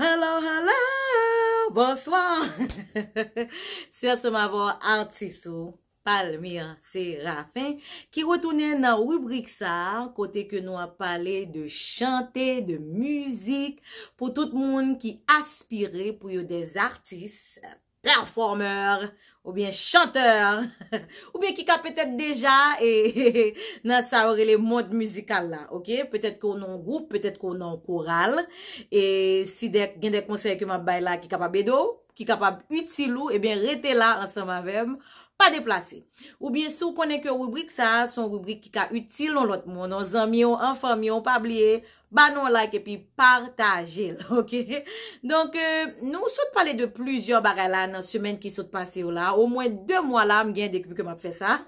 Hello, hello! Bonsoir! Sè se ma vò artisou, palmir, sè rafen, ki wè tounen nan rubrik sa, kote ke nou ap pale de chante, de muzik, pou tout moun ki aspirè pou yo de artis. performer, oubyen chanteur, oubyen ki ka petet deja e nan sa ori le mond muzikal la, ok? Petet konon group, petet konon koral, e si gen de konsey keman bay la ki ka pa bedo, ki ka pa utilou, ebyen rete la ansan ma vem, pa deplase. Oubyen sou konen ke rubrik sa, son rubrik ki ka utilou lot moun, nan zanmion, anfanmion, pabliye, Banon like epi partajil, ok? Donk euh, nou sot pale de pluzyon bare la nan semen ki sot pase yo la. Ou mwen 2 mwa la m gen dek pou keman fe sa.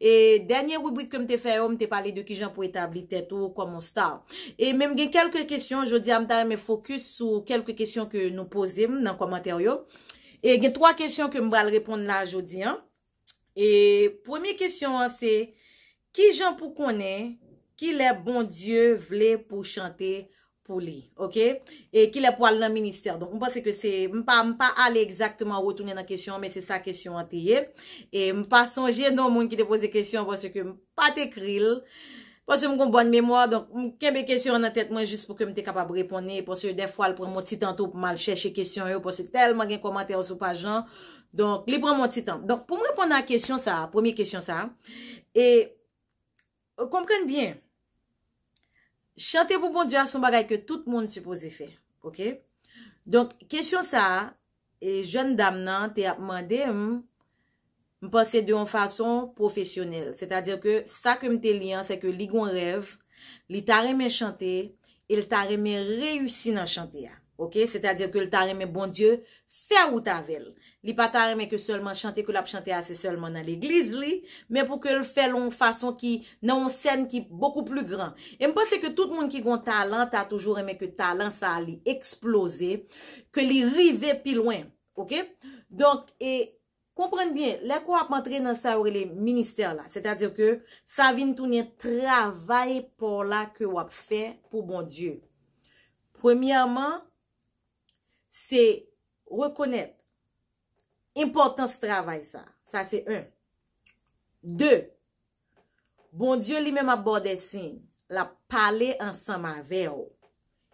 E denye rubrik kem te fe yo m te pale de ki jan pou etabli tet ou kwa mons ta. E menm gen kelke kesyon, jodi amtare me fokus sou kelke kesyon ke nou pozim nan komantaryo. E gen 3 kesyon kem bral repond la jodi an. E premiye kesyon an se, ki jan pou konen... ki le bon dieu vle pou chante pou li. Ok? E ki le pou al nan minister. Don, mwen pas se ke se, mwen pa al e exaktman wotounen an kesyon, men se sa kesyon an teye. E mwen pas sonje nan moun ki te pose kesyon, mwen se ke mwen pat ekril, mwen se mwen kon bon mèmoa, don, mwen kembe kesyon an an tèt mwen, jist pou kem te kapab repone, mwen se de fwal pou mwen titan tou, mwen se chèche kesyon yo, mwen se tel man gen komantè ou sou pajan. Don, li pou mwen titan. Don, pou mwen repon nan kesyon sa, premi kesyon sa, e kompren euh, bien Chante pou bon diwa son bagay ke tout moun se pose fe, ok? Donk, kesyon sa, e joun dam nan te ap mande m, hmm, m pase de yon fason profesyonel. Se ta dire ke sa kem te liyan, se ke li gwen rev, li ta reme chante, e li ta reme reyusi nan chante ya. Ok, c'est-à-dire ke l'ta reme bon dieu, fè ou ta vel. Li pa ta reme ke solman chante, ke l'ap chante ase solman nan l'eglise li, men pou ke l'fè l'on fason ki, nan on sèn ki beaucoup plu gran. E m'pense ke tout moun ki gwen talan, ta toujou reme ke talan sa li eksplose, ke li rive pi lwen. Ok, donk, e komprende bien, lè kwa ap entre nan sa oure lè minister la, c'est-à-dire ke sa vin tou nye travaye pou la ke wap fè pou bon dieu. Premiyaman, se rekonep impotant se travay sa. Sa se un. De, bon diyo li men ma bode sin, la pale ansan ma veyo.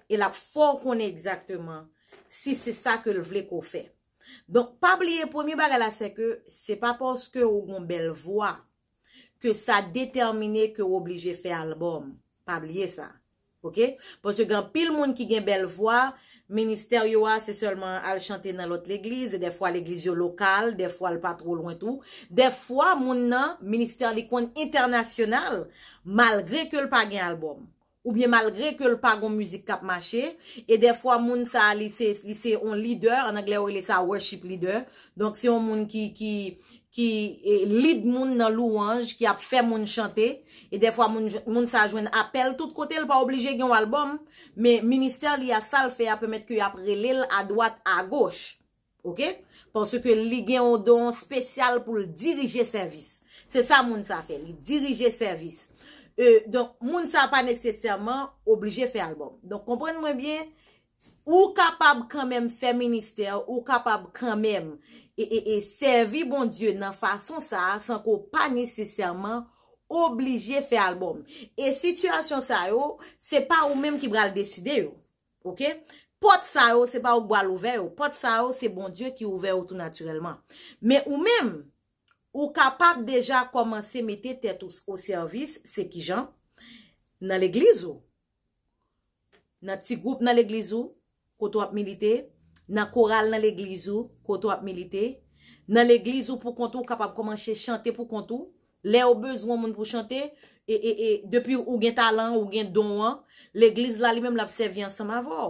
E la fon kone exakteman si se sa ke l vle ko fe. Donk, pa bliye pomi bagala se ke, se pa poske ou gon bel vwa, ke sa determine ke ou oblije fe albom. Pa bliye sa. Poske gen pil moun ki gen bel vwa, Ministèr yo a, se selman al chante nan lot l'eglise, de fwa l'eglise yo lokal, de fwa l'pa tro lwen tou. De fwa moun nan, ministèr li kon internasyonal, malgre ke l'pa gen alboum. Ou bien malgre ke l'pa gon müzik kap mache, e de fwa moun sa lise, lise yon lider, an agle yo lise yon worship leader, donk se yon moun ki, ki... ki e, lid moun nan lou anj, ki ap fè moun chante, e depwa moun sa jwen apel, tout kote l pa oblije gen w albom, men minister li a sal fè a pwemet ki ap relil a doat a goch, ok, pwensou ke li gen w don spesyal pou l dirije servis. Se sa moun sa fè, l dirije servis. Euh, Donk moun sa pa nesesyaman oblije fè albom. Donk komprenn mwen bien, Ou kapab kanmèm fè minister, ou kapab kanmèm e, e, e servi bon Diyo nan fason sa, san ko pa nesesèman oblijè fè albom. E sityasyon sa yo, se pa ou mèm ki bral deside yo. Ok? Pot sa yo, se pa ou boal ouver yo. Pot sa yo, se bon Diyo ki ouver yo tout naturelman. Me ou mèm, ou kapab deja komanse mette tèt ou servis, se ki jan, nan l'egliz yo. Nan tsi goup nan l'egliz yo. Koto ap milite, nan koral nan l'eglizou, koto ap milite, nan l'eglizou pou kontou kapap komanche chante pou kontou, le ou bezwen moun pou chante, e, e, e depi ou gen talan, ou gen donwan, l'eglizou la li mèm la psevyan san ma vò.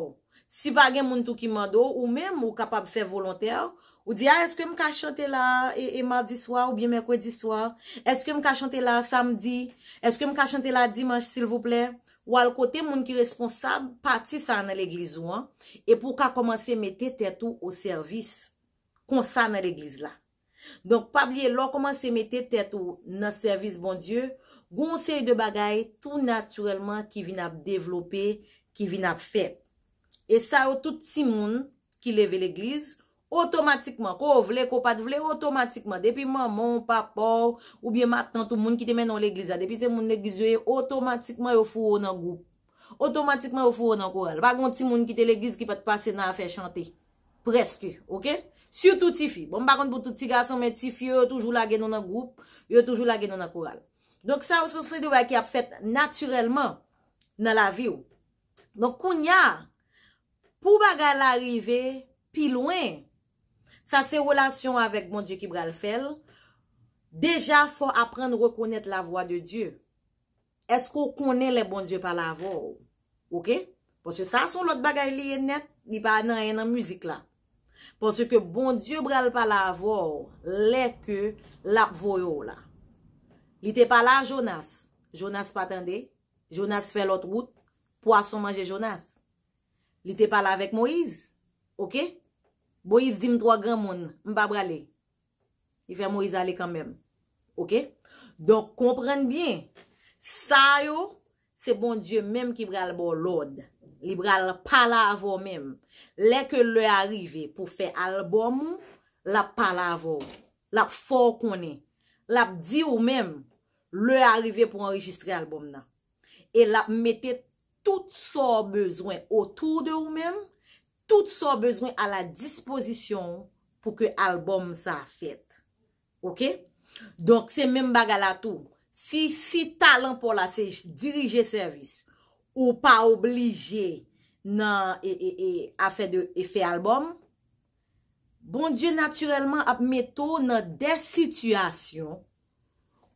Si bagen moun tou ki mando, ou mèm ou kapap fè volontèr, ou di a, ah, eske m ka chante la e, e mardi swa ou biye mèkwèdi swa, eske m ka chante la samdi, eske m ka chante la dimanj sil voplej, ou al kote moun ki responsab pati sa nan l'egliz ou an, e pou ka komanse mette tetou ou servis kon sa nan l'egliz la. Donk pa blye lò komanse mette tetou nan servis bon dieu, goun sey de bagay tout natyrelman ki vin ap devlope, ki vin ap fe. E sa ou tout si moun ki leve l'egliz, Otomatikman, kou vle, kou pat vle, otomatikman. Depi maman, papa, ou biye matan, tout moun ki te men nan l'eglize. Depi se moun neglize, otomatikman yo fwo nan goup. Bon, otomatikman yo fwo nan koural. Bakon ti moun ki te l'eglize ki pat pase nan a fe chante. Preske, ok? Siyo touti fi. Bon, bakon touti ga son men ti fi, yo toujou la gen nan goup, yo toujou la gen nan koural. Donk sa, ou sou se diwa ki ap fet naturelman nan la vi ou. Donk koun ya, pou baga l'arive pi louen, sa se relasyon avèk bon Dje ki bral fel, deja fò apren rekounet la vwa de Dje. Eskou konen le bon Dje pa la vwo? Ok? Oh, Posè sa son lot bagay liye net, ni pa nan yon nan müzik la. Posè ke bon Dje bral pa la vwo, le ke la vwo yo la. Li te pala Jonas, Jonas patande, Jonas fè lot route, poason manje Jonas. Li te pala avèk Moïse, ok? Bo yi zim 3 gram moun, mba brale. Yi fe mou yi zale kamem. Ok? Dok, komprende bien. Sa yo, se bon dje menm ki brale bo lode. Li brale pala avon menm. Lè ke lè arrive pou fe albom, lè pala avon. Lè fo konen. Lè di ou menm, lè arrive pou enregistre albom nan. E lè mette tout so bezwen otou de ou menm, tout so bezwen a la disposisyon pou ke albom sa fet. Ok? Donk se menm baga la tou. Si talan pou la sej dirije servis, ou pa oblije nan efe e, e, e albom, bon diyo naturelman ap meto nan de situasyon,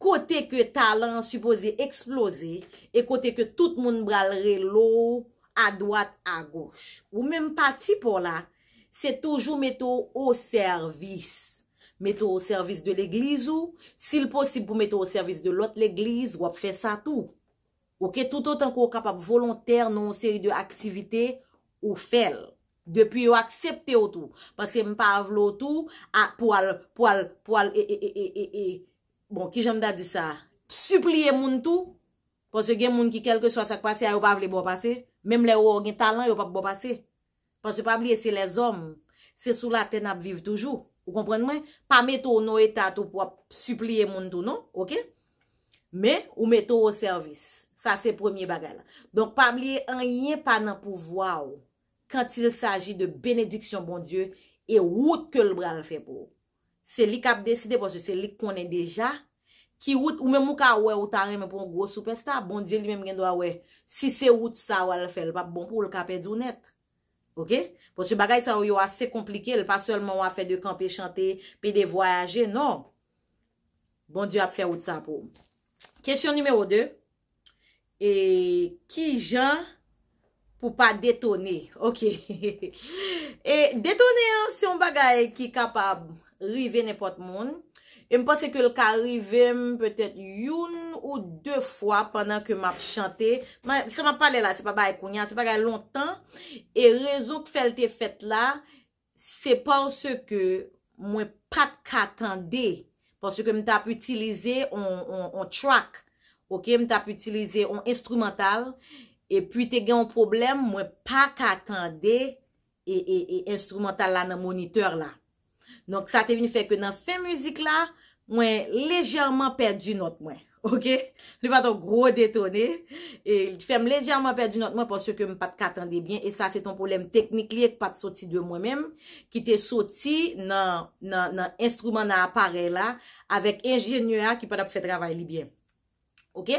kote ke talan supose eksplose, e kote ke tout moun bralre lou, A doat, a goch. Ou menm pati pou la, se toujou metou o servis. Metou o servis de l'egliz ou, sil posib pou metou o servis de lot l'egliz, wap fè sa tou. Ou ke toutot anko kapab volontèr nan seri de aktivite ou fèl. Depi wak septe ou tou. Pase mpavlou tou, a poal, poal, poal, e, e, e, e, e. Bon, ki jenm da di sa? Supplie moun tou, pou se gen moun ki kelke so sa kwa se a ou pavle bo pase. Mem le ou ou gen talan yo pap bo pase. Pase pablie se les om, se sou la ten ap vive toujou. Ou kompren men, pa met ou nou etat ou pou ap suplie moun tou nou, ok? Men, ou met ou ou servis. Sa se premier bagal. Donk pablie an yen panan pou vwa ou, kantil saji de benediksyon bon dieu, e wout ke l bral fe pou. Se lik ap deside, pase se lik konen deja, Ki wout, ou men mou ka wè, wout a reme pou an gwo sou peste ta, bon diè li men mwen gen do a wè. Si se wout sa wè lè fè, lè pa bon pou lè ka pè zounet. Ok? Pou se bagay sa wè yo asè komplike, lè pa sèlman wè fè de kampe chante, pè de voyaje, non. Bon diè ap fè wout sa pou. Kèsyon nimeyo 2. E, ki jan pou pa detone? Ok. E, detone an si yon bagay ki kapab rive nepot moun, E mi pase ke l ka rivem petet youn ou de fwa pandan ke map chante. Sa ma pale la, se pa bay konyan, se pa gaya lontan. E rezon ke fel te fet la, se pa ou se ke mwen pat katande. Pasu ke mta ap utilize on track. Ok, mta ap utilize on instrumental. E pi te gen yon problem, mwen pat katande e instrumental la nan moniteur la. Non, sa te vin fè ke nan fè müzik la, mwen lèjèrman pèrdi not mwen, ok? Li paton gro detonè, e fèm lèjèrman pèrdi not mwen pòsè ke m pat katande bien, e sa se ton poulem teknik li e k pat soti de mwen mèm, ki te soti nan instrument nan aparel la, avèk enjènywa ki patap fè travay li bien, ok?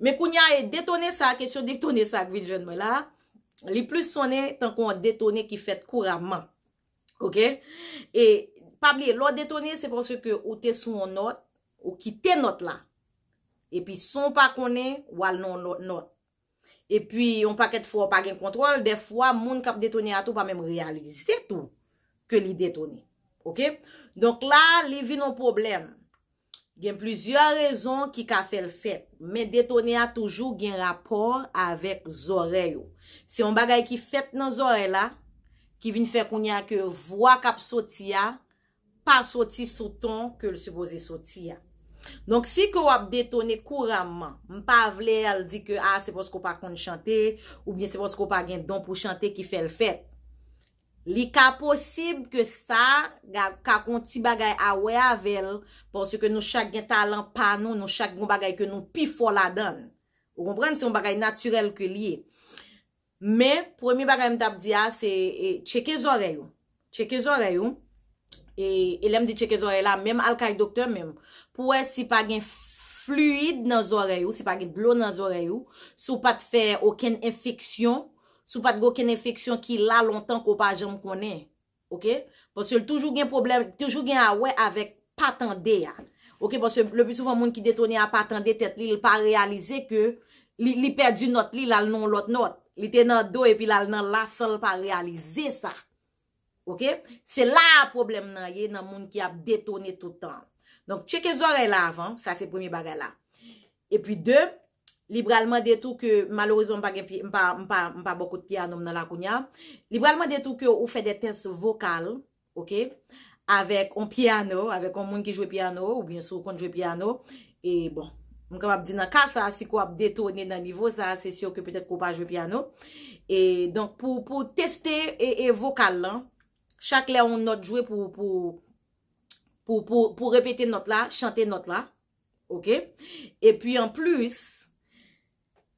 Me koun ya e detonè sa, kèsyon detonè sa kvin jen mwen la, li plus sonè tan kon detonè ki fèt kouramman. Ok? E, Et, pa bli, lò detonye, se pon se ke ou te sou nou not, ou ki te not la. Et pi, son pa konen, wal nou not. Et pi, yon paket fwo, wapak gen kontrol, defwa, moun kap detonye ato, pa mem realize se tou, ke li detonye. Ok? Donk la, li vi nou problem. Gen plizye rèzon ki ka fel fèt. Men detonye a toujou gen rapor avèk zoreyo. Se yon bagay ki fèt nan zore la, Ki vin fè koun ya ke vwa kap soti ya, pa soti soton ke l supose soti ya. Donk si ke wap detone kouranman, mpa vle al di ke a ah, se pos ko pa kon chante, ou bie se pos ko pa gen don pou chante ki fè l fèt. Li ka posib ke sa, ka konti bagay awe avel, porsi ke nou chak gen talan panon, nou chak bon bagay ke nou pi fola dan. Ou kompren se bon bagay naturel ke liye. Mè, pwè mi barèm tap di a, se e, cheke zorey ou. Cheke zorey ou, e, e lem di cheke zorey la, mèm alkay doktor mèm. Pwè si pa gen fluid nan zorey ou, si pa gen glon nan zorey ou, sou pa te fè okèn infeksyon, sou pa te gò okèn infeksyon ki la lontan ko pa jèm konè. Ok? Pwè se lè toujou gen problem, toujou gen a wè avèk patan de ya. Ok, pwè se lè bi soufan moun ki detoni a patan de tet li, lè pa realize ke li perdi not li, lè al non lot not. li te nan do epi la nan la sol pa realize sa. Ok? Se la problem nan ye nan moun ki ap detone toutan. Donk, cheke zore la avan, sa se premi bagay la. Epi de, liberalman detou ke malorizon mpa bokout piano mna lakoun ya. Liberalman detou ke ou fe de test vokal, ok? Avek on piano, avek on moun ki jwe piano, ou bien sou kon jwe piano, e bon. Mkabab di nan ka sa, si kou ap detone nan nivou sa, se syo ke petet kou pa jwe piano. E donk pou teste e, e vokal lan, chak le ou not jwe pou repete not la, chante not la. E pi an plus,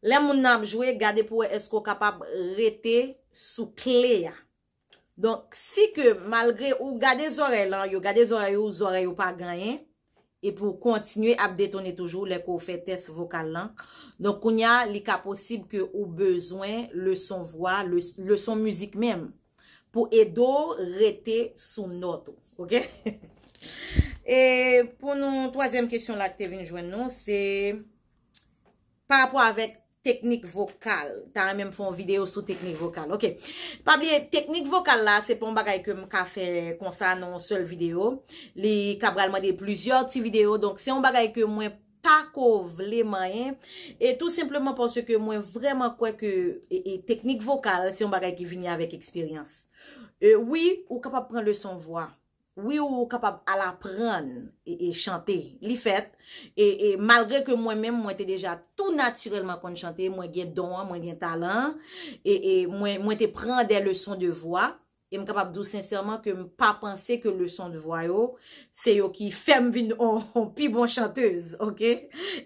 le moun nan jwe gade pou esko kapab rete sou kle ya. Donk si ke malgre ou gade zore lan, yo gade zore yo, zore yo pa ganyen. e pou kontinue ap detone toujou le kou fètes vokal lan. Donk, koun ya li ka posib ke ou bezwen le son vwa, le son müzik menm, pou edo rete sou noto. Ok? E pou nou toazem kèsyon la te vin jwen nou, se pa apwa avèk Teknik vokal. Ta an men foun video sou teknik vokal. Ok. Pablie, teknik vokal la, se pon bagay ke m ka fè konsan anon sol video. Li ka bralman de plujor ti video. Donk se yon bagay ke mwen pa kov le mayen. E tout simplement pon se ke mwen vreman kwen ke e, e, teknik vokal, se yon bagay ki vini avèk eksperyans. E, oui, ou ka pa pren le son vwa. wi ou kapab al apren e, e chante li fet, e, e malre ke mwen men mwen te deja tout naturelman kon chante, mwen gen don, mwen gen talen, e, e mwen te pren de le son de vwa, e m kapab dou senserman ke m pa panse ke le son de vwa yo, se yo ki fem vin on pi bon chantez, ok?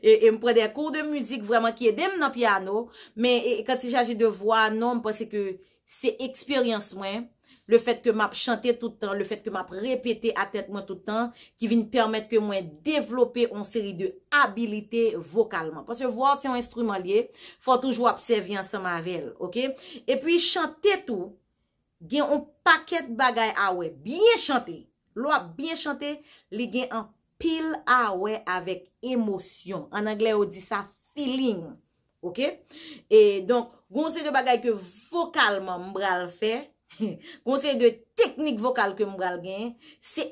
E m pre de kou de müzik vwaman ki edem nan piano, men kat se chaje de vwa, nan m panse ke se eksperyans mwen, Le fet ke map chante toutan, le fet ke map repete atetman toutan, ki vin permet ke mwen devlope yon seri de abilite vokalman. Pas yo vwa, se yon instrument liye, fwa touj wap se vyan sa mavel, ok? E pi chante tou, gen yon paket bagay awe, bien chante. Lwa, bien chante, li gen yon pil awe avek emosyon. An angle yo di sa feeling, ok? E donk, goun se yon bagay ke vokalman mbral fey, kon se de teknik vokal ke m gal gen, se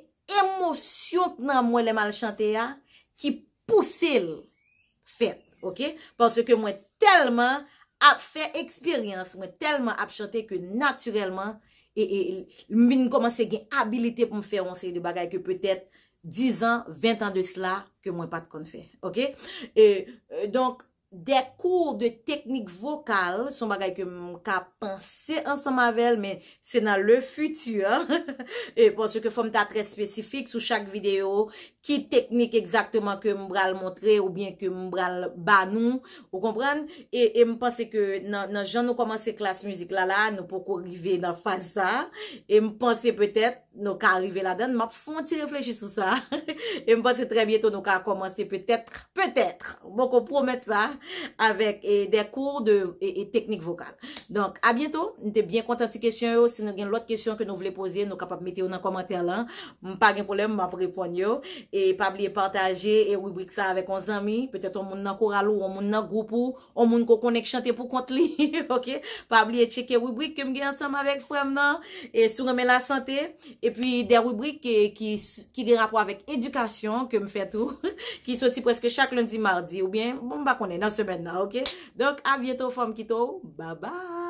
emosyon nan mwen le mal chante ya, ki pousse l fèt, ok? Pansè ke mwen telman ap fè eksperyans, mwen telman ap chante ke naturelman, e min komanse gen abilite pou m fè monsè de bagay, ke pwetèt 10 an, 20 an de sè la, ke mwen pat kon fè, ok? E, euh, donk, dekour de teknik vokal, son bagay ke mwen ka panse ansan mavel, men se nan le futu, e pwanswe ke fwam ta tre spesifik sou chak video, ki teknik exaktman ke mwen bral montre, ou bien ke mwen bral banon, ou kompran, e mwen panse ke nan jan nou komanse klas muzik lala, nou pou kou rive nan fasa, e mwen panse petet, nou ka arive la den, m ap fon ti refleji sou sa. E m pa se tre bietou nou ka a komanse, petètre, petètre, m bon, kon promet sa, avèk e dekour de e, e teknik vokal. Donk, a bientou, n te bie kontanti kèsyon yo, se nou gen lout kèsyon ke nou vle pose, nou kapap mete yo nan komantè lan, m pa gen kolèm, m ap repon yo, e pablie partajè, e wibwik sa avèk kon zami, petèt on moun nan koralou, on moun nan goupou, on moun kon konek chante pou kont li, ok, pablie tchèke wibwik ke m gen ansam avèk frèm nan, Et puis, des rubriques qui des rapports avec éducation, que me fait tout, qui sortit presque chaque lundi, mardi, ou bien, bon, bak, on est dans ce mèd'nan, ok? Donc, à bientôt, Femme Kito. Bye, bye!